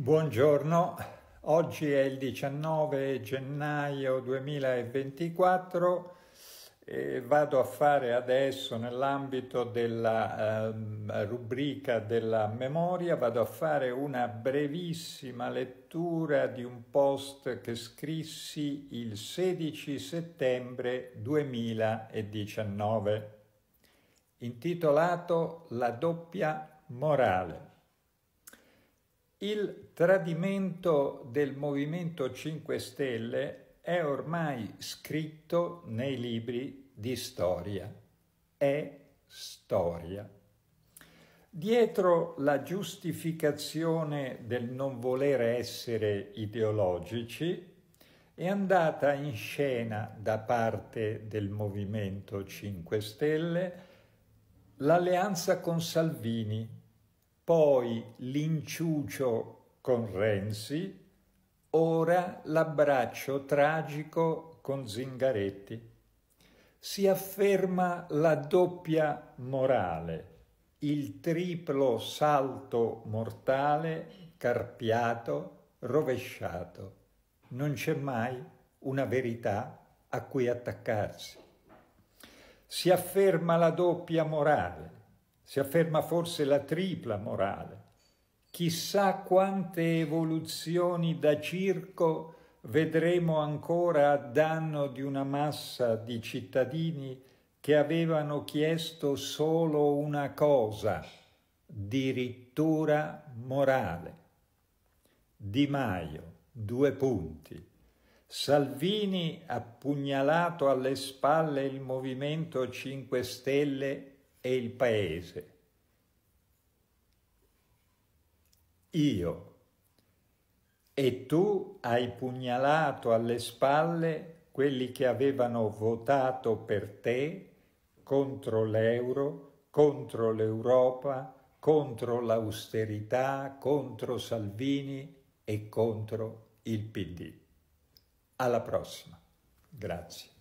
Buongiorno, oggi è il 19 gennaio 2024 e vado a fare adesso nell'ambito della eh, rubrica della memoria, vado a fare una brevissima lettura di un post che scrissi il 16 settembre 2019, intitolato La doppia morale. Il tradimento del Movimento 5 Stelle è ormai scritto nei libri di storia. È storia. Dietro la giustificazione del non volere essere ideologici è andata in scena da parte del Movimento 5 Stelle l'alleanza con Salvini poi l'inciucio con Renzi, ora l'abbraccio tragico con Zingaretti. Si afferma la doppia morale, il triplo salto mortale carpiato, rovesciato. Non c'è mai una verità a cui attaccarsi. Si afferma la doppia morale, si afferma forse la tripla morale. Chissà quante evoluzioni da circo vedremo ancora a danno di una massa di cittadini che avevano chiesto solo una cosa, dirittura morale. Di Maio, due punti. Salvini ha pugnalato alle spalle il Movimento 5 Stelle e il paese. Io e tu hai pugnalato alle spalle quelli che avevano votato per te contro l'euro, contro l'Europa, contro l'austerità, contro Salvini e contro il PD. Alla prossima. Grazie.